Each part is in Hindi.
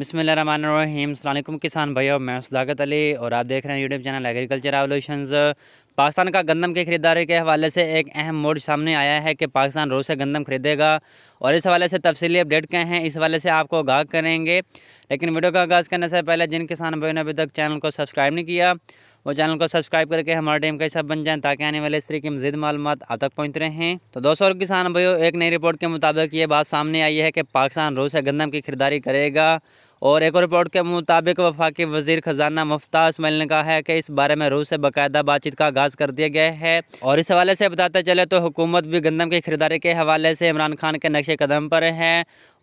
बसमीम अल्लाम किसान भैया मैं सदाकत अली और आप देख रहे हैं YouTube channel agriculture evolutions Pakistan का गंदम के ख़रीदारी के हवाले से एक अहम मोड सामने आया है कि पाकिस्तान रूस से गंदम खरीदेगा और इस हवाले से तफसीली अपडेट क्या हैं इस हवाले से आपको आगाह करेंगे लेकिन वीडियो का आगाज़ करने से पहले जिन किसान भाइयों ने अभी तक चैनल को सब्सक्राइब नहीं किया वो चैनल को सब्सक्राइब करके हमारे टीम का हिस्सा बन जाए ताकि आने वाले इस की मजीद मालूम आप तक पहुँच रहे हैं तो दोस्तों किसान भाइयों एक नई रिपोर्ट के मुताबिक ये बात सामने आई है कि पाकिस्तान रूस से गंदम की खरीदारी करेगा और एक रिपोर्ट के मुताबिक वफाकी वजीर खजाना मुफ्ता इसमाइल ने कहा है कि इस बारे में रूस से बाकायदा बातचीत का आगाज़ कर दिया गया है और इस हवाले से बताते चले तो हुकूमत भी गंदम की खरीदारी के हवाले से इमरान खान के नक्श कदम पर है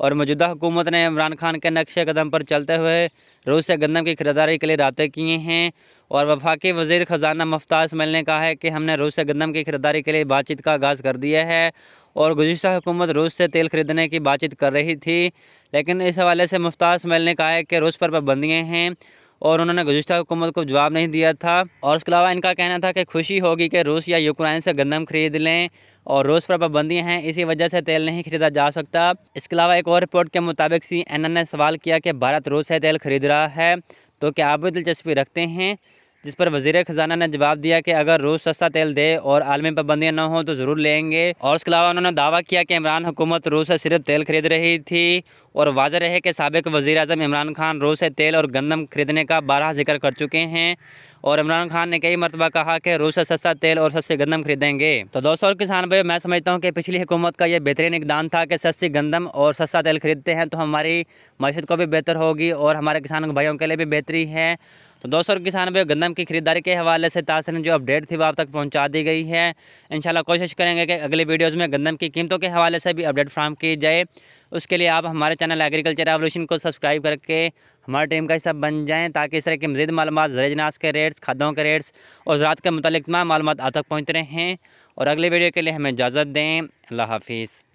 और मौजूदा हुकूमत ने इमरान खान के नक्श कदम पर चलते हुए रूस से गंदम की खरीदारी के लिए रबते किए हैं और वफाकी वजीर खजाना मुफ्ता इसमाइल ने कहा है कि हमने रूस से गंदम की खरीदारी के लिए बातचीत का आगाज़ कर दिया है और गुजशत हुकूमत रूस से तेल खरीदने की बातचीत कर रही थी लेकिन इस हवाले से मुफ्ताज मेल ने कहा है कि रूस पर पाबंदियाँ हैं और उन्होंने गुजशत हुकूमत को जवाब नहीं दिया था और उसके अलावा इनका कहना था कि खुशी होगी कि रूस या यूक्रेन से गंदम खरीद लें और रूस पर पाबंदियाँ हैं इसी वजह से तेल नहीं खरीदा जा सकता इसके अलावा एक और रिपोर्ट के मुताबिक सी एन एन ने सवाल किया कि भारत रूस से तेल खरीद रहा है तो क्या आप भी दिलचस्पी रखते हैं जिस पर वजीर खजाना ने जवाब दिया कि अगर रूस सस्ता तेल दे और आलमी पाबंदियाँ न हो तो ज़रूर लेंगे और उसके अलावा उन्होंने दावा किया कि इमरान हुकूमत रूस से सिर्फ तेल खरीद रही थी और वाजह रहे कि सबक वज़ी अजम इमरान खान रूस से तेल और गंदम खरीदने का बारह जिक्र कर चुके हैं और इमरान खान ने कई मरतबा कहा कि रूस से सस्ता तेल और सस्ते गंदम खरीदेंगे तो दोस्तों और किसान भाई मैं समझता हूँ कि पिछली हुकूमत का यह बेहतरीन इकदाम था कि सस्ती गंदम और सस्ता तेल खरीदते हैं तो हमारी मैशत को भी बेहतर होगी और हमारे किसान भाइयों के लिए भी बेहतरी है तो दोस्तों किसान भाई गंदम की खरीदारी के हवाले से तासरीन जो अपडेट थी वो आप तक पहुँचा दी गई है इन कोशिश करेंगे कि अगले वीडियोज़ में गंदम की कीमतों के हवाले से भी अपडेट फ्राहम की जाए उसके लिए आप हमारे चैनल एग्रीकल्चर एवोल्यूशन को सब्सक्राइब करके हमारी टीम का हिस्सा बन जाएँ ताकि इस तरह की मजीद मालूम जरेजनास के रेट्स खादों के रेट्स और ज़रात के मतलब तमाम मालूम आप तक पहुँच रहे हैं और अगले वीडियो के लिए हमें इजाज़त दें अल्लाह हाफिज़